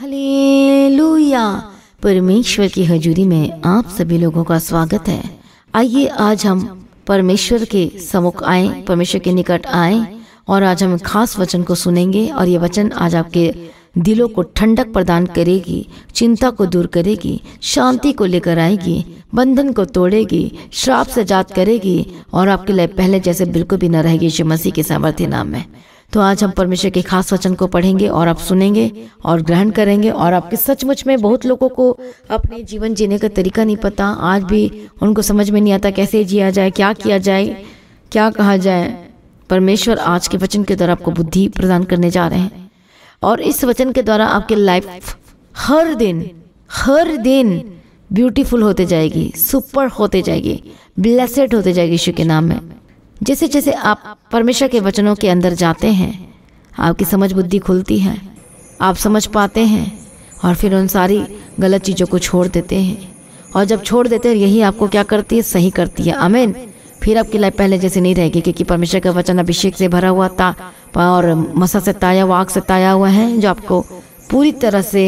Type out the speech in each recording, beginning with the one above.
hallelujah परमेश्वर की हजूरी में आप सभी लोगों का स्वागत है आइए आज हम परमेश्वर के समुख आए परमेश्वर के निकट आए और आज हम खास वचन को सुनेंगे और ये वचन आज आपके दिलों को ठंडक प्रदान करेगी चिंता को दूर करेगी शांति को लेकर आएगी बंधन को तोड़ेगी श्राप से जात करेगी और आपके लिए पहले जैसे बिल्कुल भी न रहेगी यीशु मसीह के सामर्थ्य नाम में तो आज हम परमेश्वर के खास वचन को पढ़ेंगे और आप सुनेंगे और ग्रहण करेंगे और आपके सचमुच में बहुत लोगों को अपने जीवन जीने का तरीका नहीं पता आज भी उनको समझ में नहीं आता कैसे जिया जाए क्या किया जाए क्या कहा जाए परमेश्वर आज के वचन के द्वारा आपको बुद्धि प्रदान करने जा रहे हैं और इस वचन के द्वारा आपके लाइफ हर दिन हर दिन ब्यूटीफुल होते जाएगी सुपर होते जाएगी ब्लेसेड होते जाएगी ईश्वर के नाम में जैसे जैसे आप परमेश्वर के वचनों के अंदर जाते हैं आपकी समझ बुद्धि खुलती है आप समझ पाते हैं और फिर उन सारी गलत चीज़ों को छोड़ देते हैं और जब छोड़ देते हैं यही आपको क्या करती है सही करती है अमेन फिर आपकी लाइफ पहले जैसे नहीं रहेगी क्योंकि परमेश्वर का वचन अभिषेक से भरा हुआ था और मसा से ताया वाक आग से ताया हुआ है जो आपको पूरी तरह से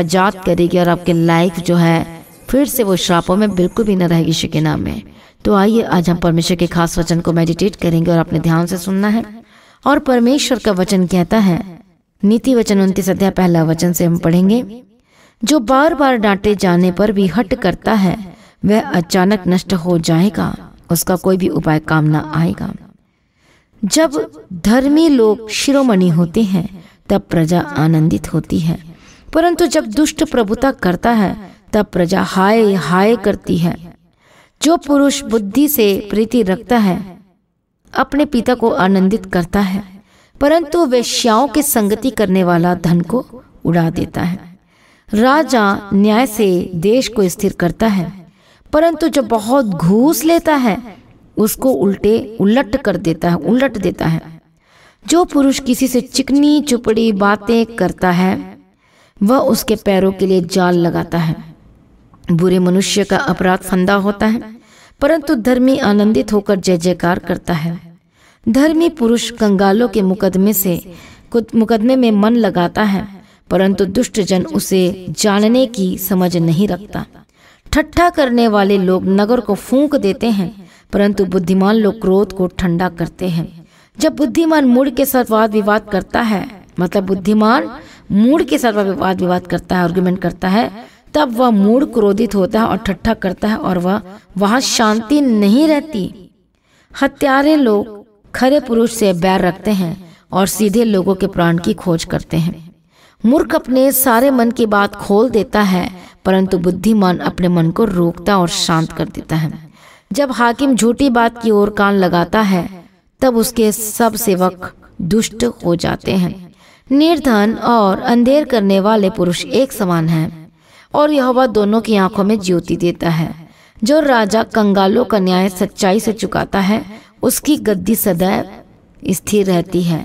आज़ाद करेगी और आपके लाइफ जो है फिर से वो श्रापों में बिल्कुल भी न रहेगी शिके में तो आइए आज हम परमेश्वर के खास वचन को मेडिटेट करेंगे और अपने ध्यान से सुनना है और परमेश्वर का वचन कहता है नीति वचन उन्तीस अध्याय पहला वचन से हम पढ़ेंगे जो बार बार डांटे जाने पर भी हट करता है वह अचानक नष्ट हो जाएगा उसका कोई भी उपाय काम ना आएगा जब धर्मी लोग शिरोमणि होते हैं तब प्रजा आनंदित होती है परंतु जब दुष्ट प्रभुता करता है तब प्रजा हाय हाय करती है जो पुरुष बुद्धि से प्रीति रखता है अपने पिता को आनंदित करता है परंतु वेश्याओं की संगति करने वाला धन को उड़ा देता है राजा न्याय से देश को स्थिर करता है परंतु जो बहुत घूस लेता है उसको उल्टे उलट कर देता है उलट देता है जो पुरुष किसी से चिकनी चुपड़ी बातें करता है वह उसके पैरों के लिए जाल लगाता है बुरे मनुष्य का अपराध फंदा होता है परंतु धर्मी आनंदित होकर जय जयकार करता है धर्मी पुरुष कंगालों के मुकदमे से मुकदमे में मन लगाता है परंतु दुष्ट जन उसे जानने की समझ नहीं रखता ठट्ठा करने वाले लोग नगर को फूंक देते हैं परंतु बुद्धिमान लोग क्रोध को ठंडा करते हैं जब बुद्धिमान मूड के साथ वाद विवाद करता है मतलब बुद्धिमान मूड के साथ वाद विवाद करता है आर्ग्यूमेंट करता है तब वह मूड क्रोधित होता है और ठट्ठा करता है और वह वहां शांति नहीं रहती हत्यारे लोग खरे पुरुष से बैर रखते हैं और सीधे लोगों के प्राण की खोज करते हैं मूर्ख अपने सारे मन की बात खोल देता है परंतु बुद्धिमान अपने मन को रोकता और शांत कर देता है जब हाकिम झूठी बात की ओर कान लगाता है तब उसके सब सेवक दुष्ट हो जाते हैं निर्धन और अंधेर करने वाले पुरुष एक समान हैं और यहोवा दोनों की आंखों में ज्योति देता है जो राजा कंगालों का न्याय सच्चाई से चुकाता है उसकी गद्दी सदैव स्थिर रहती है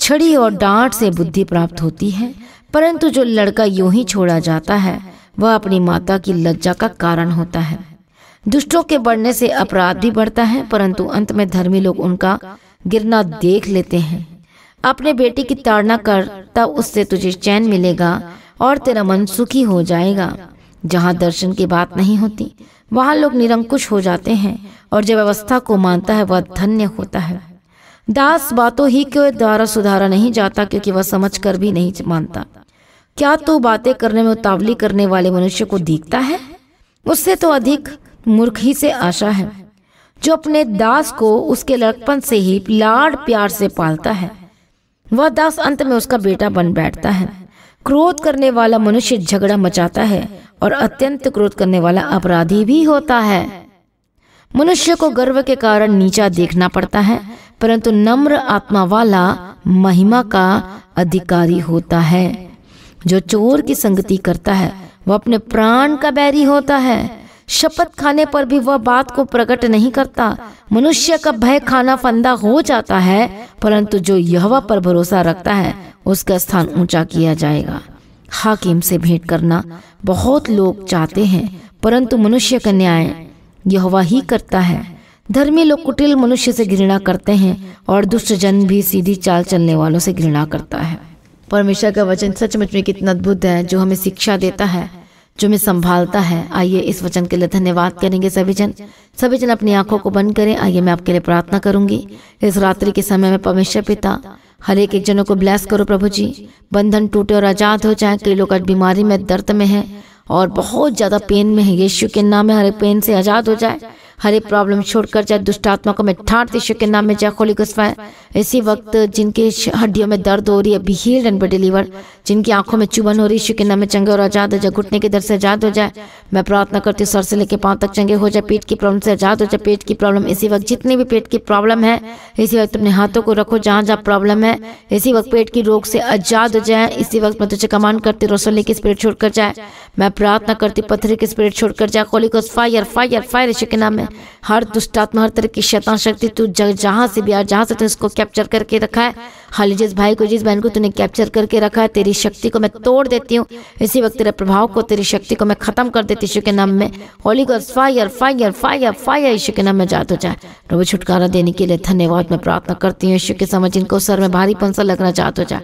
छड़ी और डांट से बुद्धि प्राप्त होती है परंतु जो लड़का यूं ही छोड़ा जाता है वह अपनी माता की लज्जा का कारण होता है दुष्टों के बढ़ने से अपराध भी बढ़ता है परंतु अंत में धर्मी लोग उनका गिरना देख लेते हैं अपने बेटे की ताड़ना कर तब उससे तुझे चैन मिलेगा और तेरा मन सुखी हो जाएगा जहाँ दर्शन की बात नहीं होती वहाँ लोग निरंकुश हो जाते हैं और जब अवस्था को मानता है वह धन्य होता है दास बातों ही के द्वारा सुधारा नहीं जाता क्योंकि वह समझ कर भी नहीं मानता क्या तो बातें करने में उतावली करने वाले मनुष्य को दिखता है उससे तो अधिक मूर्ख ही से आशा है जो अपने दास को उसके लड़कपन से ही लाड प्यार से पालता है वह दास अंत में उसका बेटा बन बैठता है क्रोध करने वाला मनुष्य झगड़ा मचाता है और अत्यंत क्रोध करने वाला अपराधी भी होता है मनुष्य को गर्व के कारण नीचा देखना पड़ता है परंतु नम्र आत्मा वाला महिमा का अधिकारी होता है जो चोर की संगति करता है वो अपने प्राण का बैरी होता है शपथ खाने पर भी वह बात को प्रकट नहीं करता मनुष्य का भय खाना फंदा हो जाता है परंतु जो यहवा पर भरोसा रखता है उसका स्थान ऊंचा किया जाएगा हाकिम से भेंट करना बहुत लोग चाहते हैं परंतु मनुष्य का न्याय यहवा ही करता है धर्मी लोग कुटिल मनुष्य से घृणा करते हैं और दुष्ट जन भी सीधी चाल चलने वालों से घृणा करता है परमेश्वर का वचन सचमुच में कितना अद्भुत है जो हमें शिक्षा देता है जो मैं संभालता है आइए इस वचन के लिए धन्यवाद करेंगे सभी जन सभी जन अपनी आंखों को बंद करें आइए मैं आपके लिए प्रार्थना करूंगी इस रात्रि के समय में परमेश्वर पिता हर एक एक जनों को ब्लेस करो प्रभु जी बंधन टूटे और आजाद हो जाए कई लोग आज बीमारी में दर्द में है और बहुत ज़्यादा पेन में है यीशु के नाम में हर एक पेन से आजाद हो जाए हर एक प्रॉब्लम छोड़कर चाहे दुष्ट आत्मा को मैं ठाट यीशु के नाम में चाहे खोली घुसवाए इसी वक्त जिनके हड्डियों में दर्द हो रही है अभी हील एंड डिलीवर जिनकी आंखों में चुभन हो रही है के नाम में चंगे और आजाद हो जाए घुटने के दर्द से आजाद हो जाए मैं प्रार्थना करती हूँ सर से लेकर पाँव तक चंगे हो जाए पेट की प्रॉब्लम से आजाद हो जाए पेट की प्रॉब्लम इसी वक्त जितनी भी पेट की प्रॉब्लम है इसी वक्त अपने हाथों को रखो जहाँ जहाँ प्रॉब्लम है इसी वक्त पेट की रोग से आजाद हो जाए इसी वक्त मैं तुझे कमान करती हूँ रसोली की स्पिरिट छोड़कर जाए मैं प्रार्थना करती पत्थरी की स्पिरिट छोड़कर जाए खोली को फायर फायर फायर ऋषि के नाम में हर हर दुष्टात्मा हर तरह की शैतान शक्ति तू जहां से भी आ जहां से तू इसको कैप्चर करके रखा है खाली जिस भाई को जिस बहन को तूने कैप्चर करके रखा है तेरी शक्ति को मैं तोड़ देती हूँ इसी वक्त तेरे प्रभाव को तेरी शक्ति को मैं खत्म कर देती हूँ के नाम में होली गर्स फायर फायर फायर फायर ईश्व के नाम में जात हो जाए प्रभु छुटकारा देने के लिए धन्यवाद मैं प्रार्थना करती हूँ ईश्व के समय जिनको सर में भारी पंसा लगना चाहत हो जाए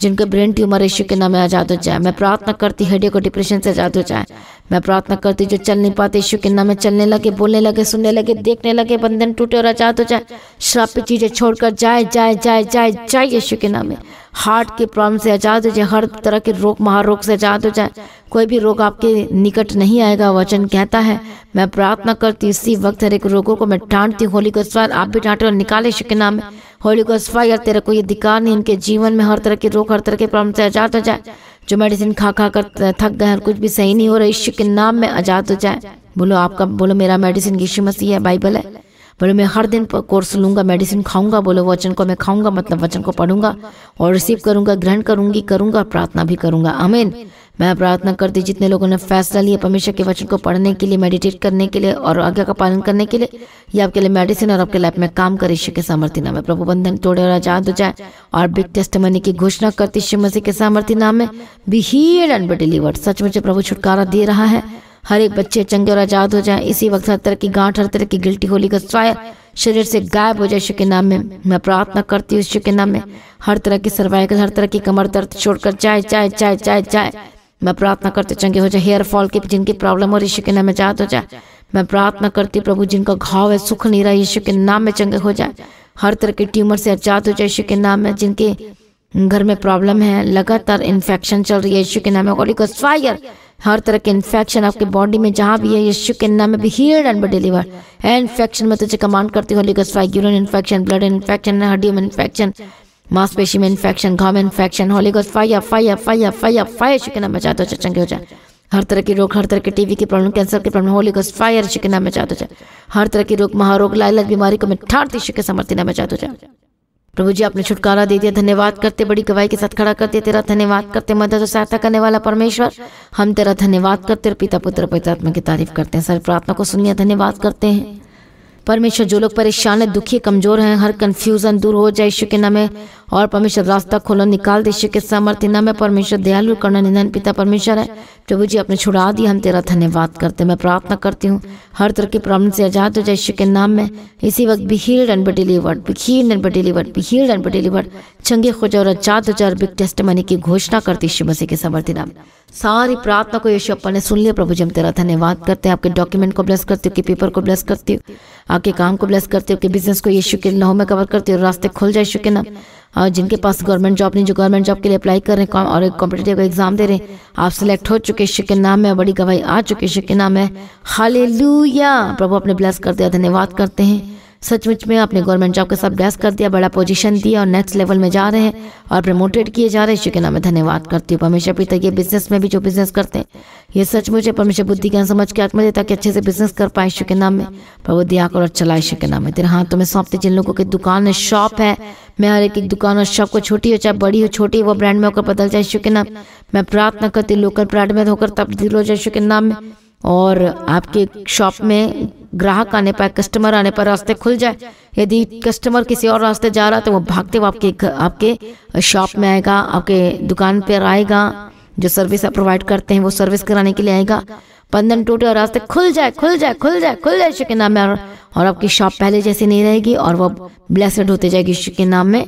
जिनका ब्रेन ट्यूमर ईश्व के नाम में आजाद हो जाए मैं प्रार्थना करती हृदय को डिप्रेशन से आजाद हो जाए मैं प्रार्थना करती जो चल नहीं पाते ईश्व के नाम में चलने लगे बोलने लगे सुनने लगे देखने लगे बंधन टूटे और आजाद हो जाए श्राप चीजें छोड़कर जाए जाए जाए जाए जाए यीशु के नाम में हार्ट के प्रॉब्लम से आजाद हो जाए हर तरह के रोग महारोग से आजाद हो जाए कोई भी रोग आपके निकट नहीं आएगा वचन कहता है मैं प्रार्थना करती इसी वक्त हर एक रोगों को मैं डांटती होली को स्वाद आप भी डांटे और निकाले यीशु के नाम में होली को स्वार तेरे कोई अधिकार नहीं इनके जीवन में हर तरह के रोग हर तरह के प्रॉब्लम से आजाद हो जाए जो मेडिसिन खा खा कर थक गए कुछ भी सही नहीं हो रहा यीशु के नाम में आजाद हो जाए बोलो आपका बोलो मेरा मेडिसिन यीशु मसीह है बाइबल है बोले मैं हर दिन कोर्स लूँगा मेडिसिन खाऊंगा बोले वचन को मैं खाऊंगा मतलब वचन को पढ़ूंगा और रिसीव करूंगा ग्रहण करूंगी करूंगा और प्रार्थना भी करूंगा अमीन मैं प्रार्थना करती जितने लोगों ने फैसला लिया परमेश्वर के वचन को पढ़ने के लिए मेडिटेट करने के लिए और आज्ञा का पालन करने के लिए ये आपके लिए मेडिसिन और आपके लाइफ में काम करे ईश्वर के सामर्थ्य नाम है प्रभु बंधन तोड़े और आजाद हो जाए और बिग टेस्ट मनी की घोषणा करती ईश्वर मसीह के सामर्थ्य नाम में be healed and be delivered सच मुझे प्रभु छुटकारा दे रहा है हर एक बच्चे चंगे और आजाद हो जाए इसी वक्त हर तरह की गांठ हर तरह की गिल्टी होली का स्वाय शरीर से गायब हो जाए यीशु के नाम में मैं प्रार्थना करती हूँ यीशु के नाम में हर तरह की सर्वाइकल हर तरह की कमर दर्द छोड़कर चाय चाय चाय चाय चाय मैं प्रार्थना करती चंगे हो जाए हेयर फॉल की जिनकी प्रॉब्लम हो रही के नाम में आजाद हो जाए मैं प्रार्थना करती हूँ प्रभु जिनका घाव है सुख नहीं रहा यीशु के नाम में चंगे हो जाए हर तरह के ट्यूमर से आजाद हो जाए यीशु के नाम में जिनके घर में प्रॉब्लम है लगातार इन्फेक्शन चल रही है यीशु के नाम में होली को स्वायर हर तरह के इन्फेक्शन आपके बॉडी में जहाँ भी है यीशु के नाम में भी हील्ड एंड डिलीवर है इन्फेक्शन में तुझे कमांड करती हूँ लिगस्ट्राइक यूरिन इन्फेक्शन ब्लड इन्फेक्शन हड्डियों में इन्फेक्शन मांसपेशी में इन्फेक्शन घाव में इन्फेक्शन होली गोस फाइया फाइया फाइया फाइया फाइया यीशु के नाम में चाहते हो चंगे हो जाए हर तरह की रोग हर तरह के टीवी की प्रॉब्लम कैंसर की प्रॉब्लम होली गोस फाइया यीशु के नाम में चाहते हो जाए हर तरह की रोग महारोग लालच बीमारी को मैं ठाट यीशु के समर्थी नाम में चाहते हो जाए प्रभु जी आपने छुटकारा दे दिया धन्यवाद करते बड़ी गवाही के साथ खड़ा करते तेरा धन्यवाद करते मदद और सहायता करने वाला परमेश्वर हम तेरा धन्यवाद करते और पिता पुत्र पितात्मा की तारीफ करते हैं सारी प्रार्थना को सुनिए धन्यवाद करते हैं परमेश्वर जो लोग परेशान है दुखी कमजोर हैं हर कंफ्यूजन दूर हो जाए ईश्वर के नाम में और परमेश्वर रास्ता खोलो निकाल दे के सामर्थ्य नाम मैं परमेश्वर दयालु करना निधन पिता परमेश्वर है प्रभु जी आपने छुड़ा दिया हम तेरा धन्यवाद करते मैं प्रार्थना करती हूँ हर तरह की प्रॉब्लम से आजाद हो जाए यीशु के नाम में इसी वक्त be healed and be delivered be healed and be चंगे खोज और आजाद हो जाए और बिग टेस्ट मनी की घोषणा करती है मसीह के समर्थी नाम सारी प्रार्थना को यशु अपा ने सुन लिया प्रभु जी हम तेरा धन्यवाद करते हैं आपके डॉक्यूमेंट को ब्लेस करती हूँ कि पेपर को ब्लेस करती हूँ आपके काम को ब्लेस करती हूँ कि बिजनेस को यशु के नाव में कवर करती हूँ रास्ते खुल जाए यशु के नाम और जिनके पास गवर्नमेंट जॉब नहीं जो गवर्नमेंट जॉब के लिए अप्लाई कर रहे हैं और एक कॉम्पिटेटिव एग्जाम दे रहे हैं आप सिलेक्ट हो चुके शिक के नाम में बड़ी गवाही आ चुके शिक के नाम है हाले प्रभु अपने ब्लेस करते हैं धन्यवाद करते हैं सचमुच में आपने गवर्नमेंट जॉब के साथ बेस्ट कर दिया बड़ा पोजीशन दिया और नेक्स्ट लेवल में जा रहे हैं और प्रमोटेड किए जा रहे हैं इसके नाम धन्यवाद करती हूँ परमेश्वर पिता ये बिजनेस में भी जो बिजनेस करते हैं ये सचमुच है परमेश्वर बुद्धि ज्ञान समझ के आत्मा देता की अच्छे से बिजनेस कर पाए ईश्वर के नाम में प्रभु दिया और चला ईश्व के नाम में तेरे हाथों तो में सौंपते जिन लोगों की दुकान है शॉप है मैं हर एक दुकान और शॉप को छोटी हो चाहे बड़ी हो छोटी वो ब्रांड में होकर बदल जाए ईश्वर के नाम मैं प्रार्थना करती लोकल ब्रांड में होकर तब्दील हो जाए ईश्वर के नाम में और आपके शॉप में ग्राहक आने पर कस्टमर आने पर रास्ते खुल जाए यदि कस्टमर किसी और रास्ते जा रहा है तो वो भागते हुए आपके आपके शॉप में आएगा आपके दुकान पर आएगा जो सर्विस आप प्रोवाइड करते हैं वो सर्विस कराने के लिए आएगा बंधन टूटे और रास्ते खुल जाए खुल जाए खुल जाए खुल जाए यीशु के नाम में और, आपकी शॉप पहले जैसी नहीं रहेगी और वह ब्लेसड होते जाएगी यीशु के नाम में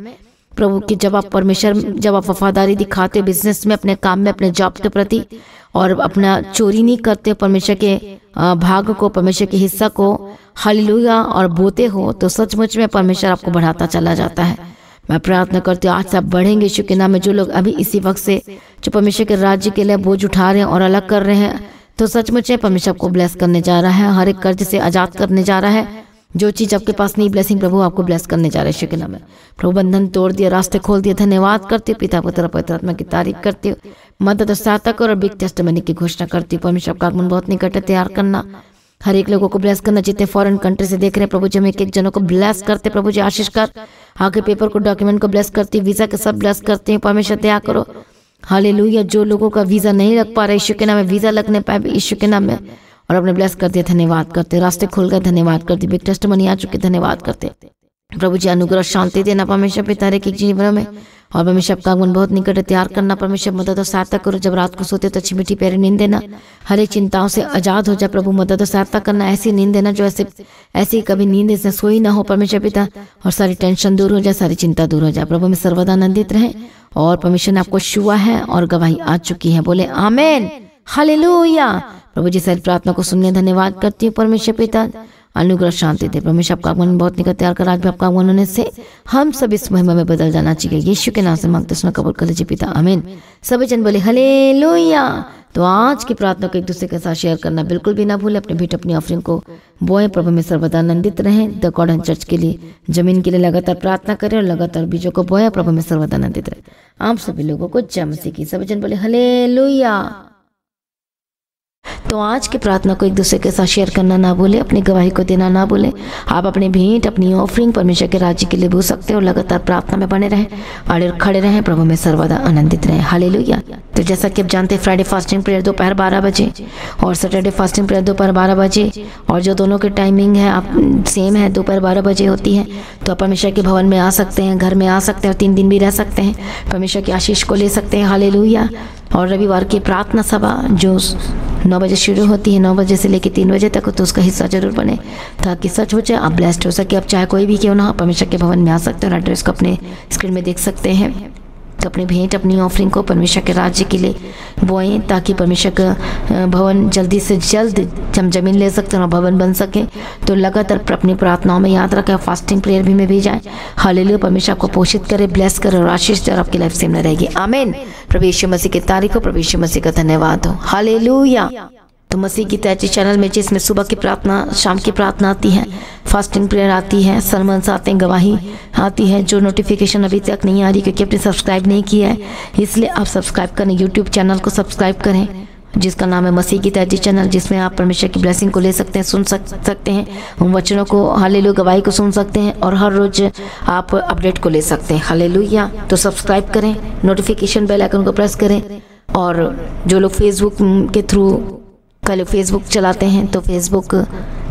प्रभु की जब आप परमेश्वर जब आप वफादारी दिखाते हो बिजनेस में अपने काम में अपने जॉब के प्रति और अपना चोरी नहीं करते परमेश्वर के भाग को परमेश्वर के हिस्सा को हलिलुया और बोते हो तो सचमुच में परमेश्वर आपको बढ़ाता चला जाता है मैं प्रार्थना करती हूँ आज से आप बढ़ेंगे शुक्र के नाम में जो लोग अभी इसी वक्त से जो परमेश्वर के राज्य के लिए बोझ उठा रहे हैं और अलग कर रहे हैं तो सचमुच है परमेश्वर आपको ब्लेस करने जा रहा है हर एक कर्ज से आजाद करने जा रहा है जो चीज आपके पास नहीं ब्लेसिंग प्रभु आपको ब्लेस करने जा रहे हैं शुक्र में प्रभु बंधन तोड़ दिया रास्ते खोल दिया धन्यवाद करते हो पिता पुत्र आत्मा की तारीफ करते हो मदद सातक और बिग टेस्ट मनी की घोषणा करती हो परमेश्वर का आगमन बहुत निकट है तैयार करना हर एक लोगों को ब्लेस करना जितने फॉरेन कंट्री से देख रहे हैं प्रभु जी हम एक एक जनों को ब्लेस करते प्रभु जी आशीष कर आगे पेपर को डॉक्यूमेंट को ब्लेस करती वीजा के सब ब्लेस करते हैं परमेश्वर तैयार करो हाले जो लोगों का वीजा नहीं लग पा रहा है ईश्वर के नाम में वीजा लगने पाए ईश्वर के नाम में और अपने ब्लेस करते धन्यवाद करते रास्ते कर धन्यवाद करते बिग टेस्ट मनी आ चुके धन्यवाद करते प्रभु जी अनुग्रह शांति देना परमेश्वर पिता रे जीवन में और परमेश्वर आपका आगमन बहुत निकट तैयार करना परमेश्वर मदद और सहायता करो जब रात को सोते तो अच्छी मीठी प्यारी नींद देना हर एक चिंताओं से आजाद हो जाए प्रभु मदद और सहायता करना ऐसी नींद देना जो ऐसे ऐसी कभी नींद से सोई ना हो परमेश्वर पिता और सारी टेंशन दूर हो जाए सारी चिंता दूर हो जाए प्रभु में सर्वदा आनंदित और परमेश्वर ने आपको छुआ है और गवाही आ चुकी है बोले आमेन हाले प्रभु जी सर प्रार्थना को सुनने धन्यवाद करती हूँ परमेश्वर पिता अनुग्रह शांति दे परमेश्वर आपका आगमन बहुत निकल तैयार कर आज भी आपका आगमन होने से हम सब इस महिमा में बदल जाना चाहिए यीशु के नाम से मांगते सुना कबूल कर लीजिए पिता अमीन सभी जन बोले हले तो आज की प्रार्थना को एक दूसरे के साथ शेयर करना बिल्कुल भी ना भूले अपने भेंट अपनी ऑफरिंग को बोए प्रभु में सर्वदा आनंदित द गॉर्डन चर्च के लिए जमीन के लिए लगातार प्रार्थना करें और लगातार बीजों को बोए प्रभु में सर्वदा आनंदित आप सभी लोगों को जय मसीह की सभी जन बोले हले लोहिया तो आज की प्रार्थना को एक दूसरे के साथ शेयर करना ना भूलें अपनी गवाही को देना ना भूलें आप अपनी भेंट अपनी ऑफरिंग परमेश्वर के राज्य के लिए भूल सकते हो लगातार प्रार्थना में बने रहें अड़े खड़े रहें प्रभु में सर्वदा आनंदित रहें हाले तो जैसा कि आप जानते हैं फ्राइडे फास्टिंग प्रेयर दोपहर बारह बजे और सैटरडे फास्टिंग प्रेयर दोपहर बारह बजे और जो दोनों की टाइमिंग है आप सेम है दोपहर बारह बजे होती है तो आप परमेश्वर के भवन में आ सकते हैं घर में आ सकते हैं और तीन दिन भी रह सकते हैं परमेश्वर की आशीष को ले सकते हैं हाले और रविवार की प्रार्थना सभा जो नौ बजे शुरू होती है नौ बजे से लेकर तीन बजे तक तो उसका हिस्सा जरूर बने ताकि सच हो जाए आप ब्लेस्ट हो सके आप चाहे कोई भी क्यों ना परमेश्वर के भवन में आ सकते हैं और एड्रेस को अपने स्क्रीन में देख सकते हैं अपनी भेंट अपनी ऑफरिंग को परमेश्वर के राज्य के लिए बोएं ताकि परमेश्वर का भवन जल्दी से जल्द जम जमीन ले सकते हैं और भवन बन सके तो लगातार अपनी प्रार्थनाओं में याद रखें फास्टिंग प्रेयर भी में भी जाएँ हाल परमेश्वर आपको पोषित करे ब्लेस करे और आशीष और आपकी लाइफ सेम रहेगी आमेन प्रवेश मसीह की तारीख हो प्रवेश मसीह का धन्यवाद हो हाल तो मसीह की तैची चैनल में जिसमें सुबह की प्रार्थना शाम की प्रार्थना आती है फास्टिंग प्रेयर आती है सरमन आते हैं गवाही आती है जो नोटिफिकेशन अभी तक नहीं आ रही क्योंकि आपने सब्सक्राइब नहीं किया है इसलिए आप सब्सक्राइब करें यूट्यूब चैनल को सब्सक्राइब करें जिसका नाम है मसीह की तहजी चैनल जिसमें आप परमेश्वर की ब्लेसिंग को ले सकते हैं सुन सक सकते हैं उन वचनों को हाले गवाही को सुन सकते हैं और हर रोज आप अपडेट को ले सकते हैं हाले तो सब्सक्राइब करें नोटिफिकेशन बेल आइकन को प्रेस करें और जो लोग फेसबुक के थ्रू पहले फेसबुक चलाते हैं तो फेसबुक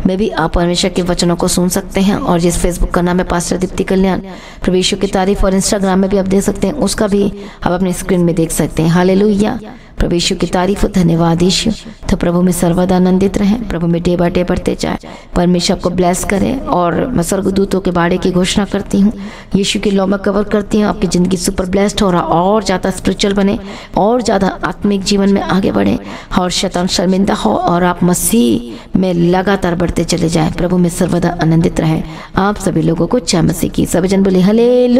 में भी आप परमेश्वर के वचनों को सुन सकते हैं और जिस फेसबुक का नाम है पास्टर दीप्ति कल्याण प्रवेशों की तारीफ और इंस्टाग्राम में भी आप देख सकते हैं उसका भी आप अपने स्क्रीन में देख सकते हैं हाल प्रवेशु की तारीफ धन्यवाद ईश्व तो प्रभु में सर्वदा आनंदित रहें प्रभु में डे बा डे बढ़ते जाए परमेश्वर आपको ब्लेस करें और मैं स्वर्गदूतों के बाड़े की घोषणा करती हूँ यीशु की लॉ में कवर करती हूँ आपकी ज़िंदगी सुपर ब्लेस्ड हो रहा और ज़्यादा स्पिरिचुअल बने और ज़्यादा आत्मिक जीवन में आगे बढ़े और शतान शर्मिंदा हो और आप मसीह में लगातार बढ़ते करते चले जाएं प्रभु में सर्वदा आनंदित रहें आप सभी लोगों को चमसी की सभी जन बोले हले